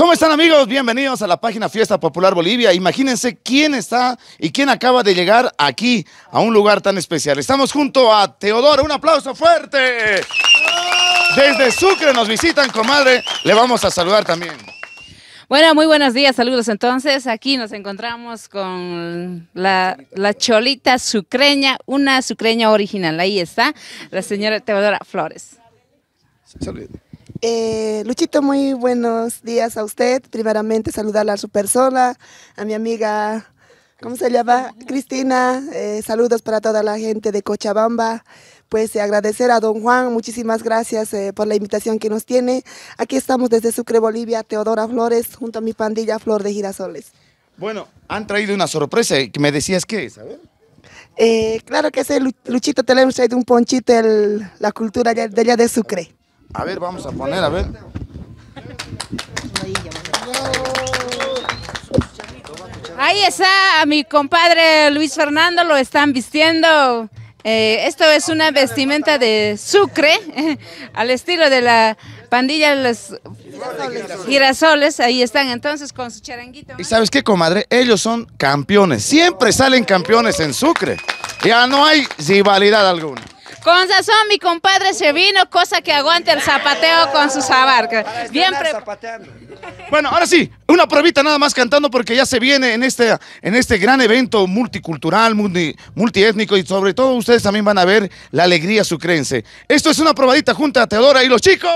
¿Cómo están amigos? Bienvenidos a la página Fiesta Popular Bolivia. Imagínense quién está y quién acaba de llegar aquí a un lugar tan especial. Estamos junto a Teodoro. Un aplauso fuerte. Desde Sucre nos visitan, comadre. Le vamos a saludar también. Bueno, muy buenos días, saludos entonces. Aquí nos encontramos con la, la, cholita sucreña, una sucreña original. Ahí está, la señora Teodora Flores. Saludos. Eh, Luchito, muy buenos días a usted. Primeramente, saludarle a su persona, a mi amiga, ¿cómo se llama? Cristina. Eh, saludos para toda la gente de Cochabamba. Pues eh, agradecer a don Juan, muchísimas gracias por la invitación que nos tiene. Aquí estamos desde Sucre, Bolivia, Teodora Flores, junto a mi pandilla Flor de Girasoles. Bueno, han traído una sorpresa, que me decías que claro que sí, Luchito, te le traído un ponchito, de la cultura de allá de Sucre. A ver, vamos a poner, a ver. Ahí está a mi compadre Luis Fernando, lo están vistiendo. Eh, esto es una vestimenta de sucre, al estilo de la pandilla de los girasoles. Ahí están entonces con su charanguito. ¿Y sabes qué, comadre? Ellos son campeones. Siempre salen campeones en sucre. Ya no hay rivalidad alguna. Con razón, mi compadre se vino, cosa que aguante el zapateo con sus abarcas. Bien Bueno, ahora sí, una probita nada más cantando porque ya se viene en este, en este gran evento multicultural, multiétnico y sobre todo ustedes también van a ver la alegría su sucrense. Esto es una probadita junta a Teodora y los chicos.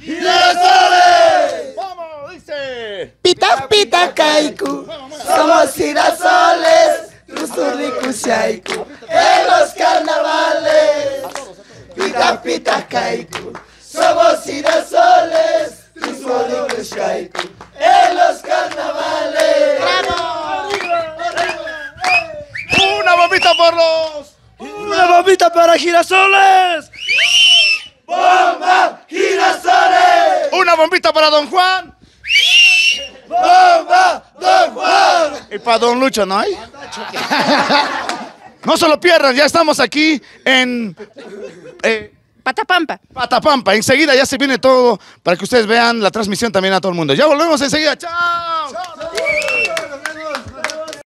¡Y soles! ¡Vamos! Dice. Pita, pita, Somos capita kaiku. Somos girasoles, tus kaiku. En los carnavales. ¡Bravo! ¡Una bombita por los! ¡Una bombita para girasoles! ¡Bomba girasoles! ¡Una bombita para Don Juan! ¡Bomba Don Juan! Y para Don Lucho, ¿no hay? No se lo ya estamos aquí en... Eh, Patapampa. Patapampa. Enseguida ya se viene todo para que ustedes vean la transmisión también a todo el mundo. Ya volvemos enseguida. ¡Chao!